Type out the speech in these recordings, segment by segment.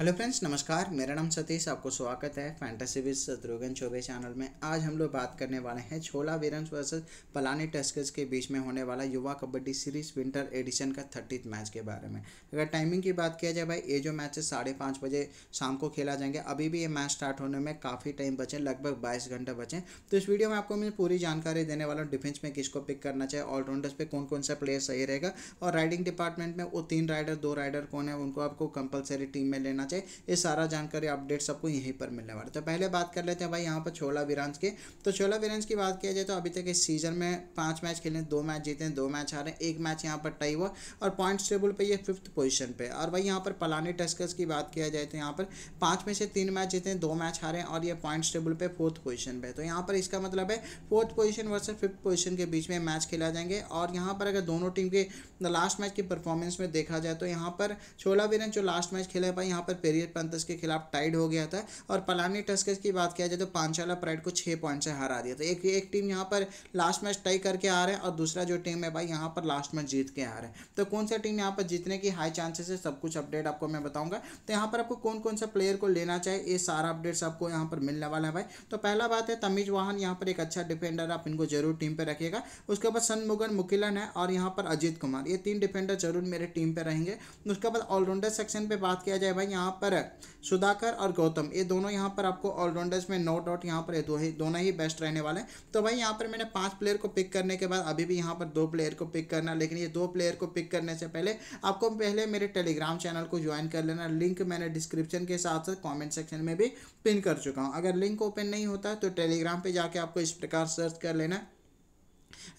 hello friends नमस्कार मेरा नाम सतीश आपको स्वागत है फैंटेसी विज शत्रुघ्न चौबे चैनल में आज हम लोग बात करने वाले हैं छोला वीरंस वर्सेस पलानी टस्कर्स के बीच में होने वाला Yuva Kabaddi series winter edition का थर्टीथ मैच के बारे में अगर टाइमिंग की बात किया जाए भाई ये जो मैच है साढ़े पाँच बजे शाम को खेला जाएंगे अभी भी ये मैच स्टार्ट होने में काफ़ी टाइम बचे लगभग बाईस घंटे बचें तो इस वीडियो में आपको मैं पूरी जानकारी देने वाला हूँ डिफेंस में किसको पिक करना चाहिए ऑलराउंडर्स पर कौन कौन सा प्लेयर सही रहेगा और राइडिंग डिपार्टमेंट में वो तीन राइडर दो राइडर कौन है उनको आपको कंपलसरी टीम में लेना चाहिए ये सारा जानकारी अपडेट सबको यहीं पर मिलने वाला तो पहले बात कर लेते हैं भाई यहाँ पर छोला वीरांस के तो छोला वीरांस की बात किया जाए तो अभी तक इस सीजन में पाँच मैच खेले दो मैच जीते हैं दो मैच हारे एक मैच यहाँ पर टाई हुआ और पॉइंट्स टेबल पर ये फिफ्थ पोजिशन पर और भाई यहाँ पर पलानी टस्कर्स की बात किया जाए तो यहाँ पर पाँच में से तीन मैच जीते हैं दो मैच हारे और ये पॉइंट्स टेबल पर फोर्थ पोजिशन पर तो यहाँ पर इसका मतलब है fourth position versus fifth position के बीच में मैच खेला जाएंगे और यहाँ पर अगर दोनों टीम के लास्ट मैच की परफॉर्मेंस में देखा जाए तो यहाँ पर छोला वीरन जो लास्ट मैच खेला है भाई यहाँ पर पेरियर पंथस के खिलाफ टाइड हो गया था और पलानी टस्कर्स की बात किया जाए तो पांचाला प्राइड को छः पॉइंट से हरा दिया था एक एक टीम यहाँ पर लास्ट मैच टाई करके आ रहे हैं और दूसरा जो टीम है भाई यहाँ पर लास्ट मैच जीत के आ रहे हैं तो कौन सा टीम यहाँ पर जीतने की हाई चांसेस है सब कुछ अपडेट आपको मैं बताऊँगा तो यहाँ पर आपको कौन कौन सा प्लेयर को लेना चाहिए ये सारा अपडेट्स आपको यहाँ पर मिलने वाला है भाई तो पहला बात है तमीज वाहन यहाँ पर एक अच्छा डिफेंडर आप इनको जरूर टीम पर रखिएगा उसके बाद सनमुगन मुकिलन है और यहाँ पर अजीत कुमार ये तीन डिफेंडर जरूर मेरे टीम पर रहेंगे उसके बाद ऑलराउंडर सेक्शन पर बात किया जाए भाई यहाँ यहाँ पर सुधाकर और गौतम ये दोनों यहाँ पर आपको ऑलराउंडर्स में नो डाउट यहाँ पर दो ही दोनों ही बेस्ट रहने वाले हैं तो भाई यहाँ पर मैंने पांच प्लेयर को पिक करने के बाद अभी भी यहाँ पर दो प्लेयर को पिक करना लेकिन ये दो प्लेयर को पिक करने से पहले आपको पहले मेरे टेलीग्राम चैनल को ज्वाइन कर लेना लिंक मैंने डिस्क्रिप्शन के साथ साथ कॉमेंट सेक्शन में भी पिन कर चुका हूँ अगर लिंक ओपन नहीं होता तो टेलीग्राम पर जाके आपको इस प्रकार सर्च कर लेना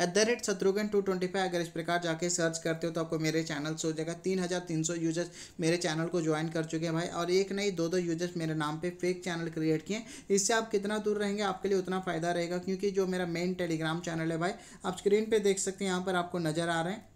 at the rate Shatrughan two twenty five अगर इस प्रकार जाके सर्च करते हो तो आपको मेरे चैनल से हो जाएगा तीन हज़ार तीन सौ यूजर्स मेरे चैनल को ज्वाइन कर चुके हैं भाई और एक नहीं दो दो यूजर्स मेरे नाम पे फेक चैनल क्रिएट किए इससे आप कितना दूर रहेंगे आपके लिए उतना फ़ायदा रहेगा क्योंकि जो मेरा मेन टेलीग्राम चैनल है भाई आप स्क्रीन पर देख सकते हैं यहाँ पर आपको नज़र आ रहे हैं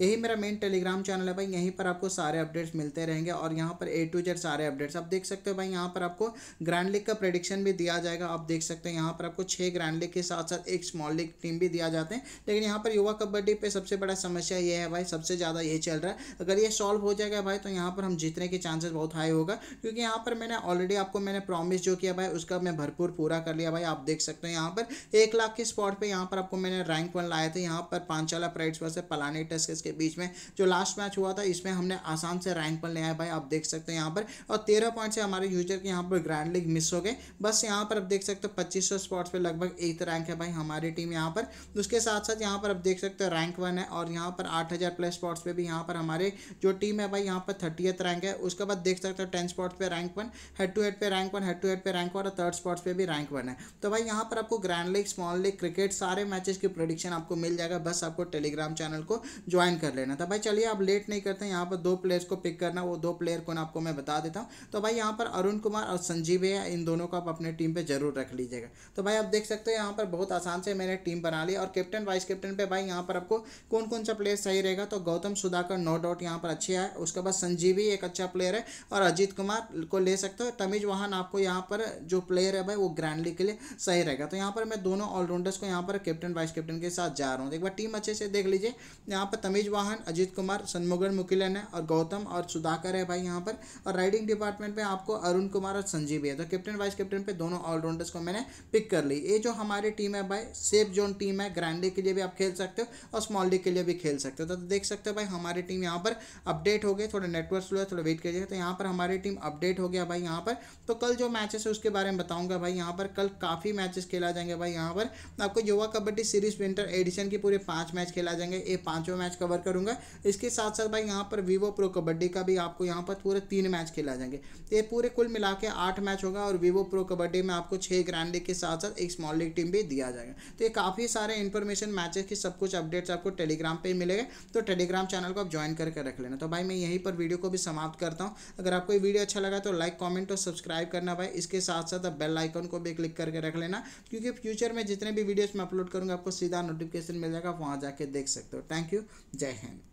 यही मेरा मेन टेलीग्राम चैनल है भाई यहीं पर आपको सारे अपडेट्स मिलते रहेंगे और यहाँ पर ए टू जेड सारे अपडेट्स आप देख सकते हो भाई यहाँ पर आपको ग्रैंड लीग का प्रडिक्शन भी दिया जाएगा आप देख सकते हैं यहाँ पर आपको छः ग्रैंड लीग के साथ साथ एक स्मॉल लीग टीम भी दिया जाते हैं लेकिन यहाँ पर युवा कबड्डी पर सबसे बड़ा समस्या ये है भाई सबसे ज़्यादा ये चल रहा है अगर ये सॉल्व हो जाएगा भाई तो यहाँ पर हम जीतने के चांसेस बहुत हाई होगा क्योंकि यहाँ पर मैंने ऑलरेडी आपको मैंने प्रॉमिस जो किया भाई उसका मैं भरपूर पूरा कर लिया भाई आप देख सकते हो यहाँ पर एक लाख के स्पॉट पर यहाँ पर आपको मैंने रैंक वन लाया था यहाँ पर पांचाला प्राइड्स पर पलानी टेस्ट के बीच में जो लास्ट मैच हुआ था इसमें हमने आसान से रैंक पर ले आए भाई आप देख सकते हैं यहाँ पर और तेरह पॉइंट से हमारे यूजर के यहाँ पर ग्रैंड लीग मिस हो गए बस यहाँ पर आप देख सकते हो पच्चीस सौ स्पॉट्स पर लगभग एक रैंक है भाई हमारी टीम यहाँ पर उसके साथ साथ यहाँ पर आप देख सकते हो रैंक वन है और यहाँ पर आठ प्लस स्पॉट्स पर भी यहाँ पर हमारे जो टीम है भाई यहाँ पर थर्टी रैंक है उसके बाद देख सकते हो टेन स्पॉट्स पर rank one head to head पर rank one head to head पर रैंक वन और थर्ड स्पॉट्स पर भी रैंक वन है तो भाई यहाँ पर आपको grand league small league cricket सारे मैचेस की प्रोडिक्शन आपको मिल जाएगा बस आपको टेलीग्राम चैनल को ज्वाइन ज्वाइन कर लेना था तो भाई चलिए आप लेट नहीं करते यहाँ पर दो प्लेयर्स को पिक करना वो दो प्लेयर कौन आपको मैं बता देता हूँ तो भाई यहाँ पर अरुण कुमार और संजीव है इन दोनों को आप अपने टीम पर जरूर रख लीजिएगा तो भाई आप देख सकते हो यहाँ पर बहुत आसान से मैंने टीम बना ली और कैप्टन वाइस कैप्टन पर भाई यहाँ पर आपको कौन कौन सा प्लेयर सही रहेगा तो गौतम सुधाकर नो डाउट यहाँ पर अच्छे है उसके बाद संजीवी एक अच्छा प्लेयर है और अजीत कुमार को ले सकते हो तमीज वाहन आपको यहाँ पर जो प्लेयर है भाई वो ग्रैंड लीग के लिए सही रहेगा तो यहाँ पर मैं दोनों ऑलराउंडर्स को यहाँ पर कैप्टन वाइस कैप्टन के साथ जा रहा हूँ एक बार टीम अच्छे से देख लीजिए यहाँ पर तमीज तेज वाहन अजीत कुमार सन्मुगन मुकिलन है और गौतम और सुधाकर है भाई यहाँ पर और राइडिंग डिपार्टमेंट में आपको अरुण कुमार और संजीव है तो कैप्टन वाइस कैप्टन पे दोनों ऑलराउंडर्स को मैंने पिक कर ली ये जो हमारी टीम है भाई सेफ जोन टीम है ग्रैंड के लिए भी आप खेल सकते हो और स्मॉल डे के लिए भी खेल सकते हो तो देख सकते हो भाई हमारी टीम यहाँ पर अपडेट हो गए थोड़ा नेटवर्क स्लो है थोड़ा वेट कीजिए तो यहाँ पर हमारी टीम अपडेट हो गया भाई यहाँ पर तो कल जो मैचेस है उसके बारे में बताऊँगा भाई यहाँ पर कल काफ़ी मैचेस खेला जाएंगे भाई यहाँ पर आपको युवा कबड्डी सीरीज विंटर एडिशन के पूरे पाँच मैच खेला जाएंगे ये पाँचों मैच कवर कवर करूंगा इसके साथ साथ भाई यहाँ पर वीवो प्रो कबड्डी का भी आपको यहाँ पर पूरे तीन मैच खेला जाएंगे ये पूरे कुल मिला के आठ मैच होगा और वीवो प्रो कबड्डी में आपको छः ग्रैंड लीग के साथ साथ एक स्मॉल लीग टीम भी दिया जाएगा तो ये काफ़ी सारे इन्फॉर्मेशन मैचेस की सब कुछ अपडेट्स आपको टेलीग्राम पर मिलेगा तो टेलीग्राम चैनल को आप ज्वाइन करके रख लेना तो भाई मैं यहीं पर वीडियो को भी समाप्त करता हूँ अगर आपको ये वीडियो अच्छा लगा तो लाइक कॉमेंट और सब्सक्राइब करना भाई इसके साथ साथ आप बेल आइकन को भी क्लिक करके रख लेना क्योंकि फ्यूचर में जितने भी वीडियोज़ मैं अपलोड करूँगा आपको सीधा नोटिफिकेशन मिल जाएगा वहाँ जाके देख सकते हो थैंक यू जय हिंद